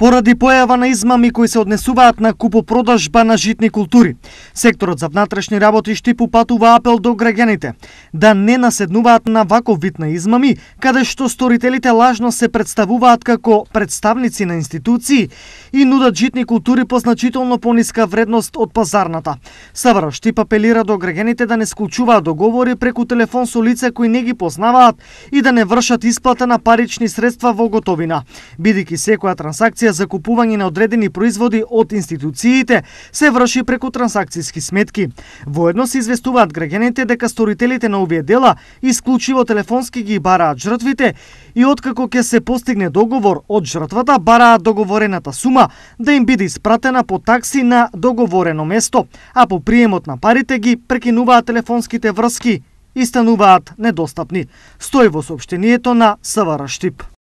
Поради појава на измами кои се однесуваат на купопродажба на житни култури, секторот за внатрешни работи ще патува апел до граѓаните да не наседнуваат на ваков вид на измами, каде што сторителите лажно се представуваат како представници на институции и нудат житни култури по значително пониска вредност од пазарната. Савара штип апелира до граѓаните да не склучуваат договори преку телефон со лица кои не ги познаваат и да не вршат исплата на парични средства во готовина, бидејќи секоја трансакција транзакција за купување на одредени производи од институциите се врши преку трансакцијски сметки. Воедно се известуваат граѓаните дека сторителите на овие дела исклучиво телефонски ги бараат жртвите и откако ќе се постигне договор од жртвата бараат договорената сума да им биде испратена по такси на договорено место, а по приемот на парите ги прекинуваат телефонските врски и стануваат недостапни, стои во сообщението на СВР Штип.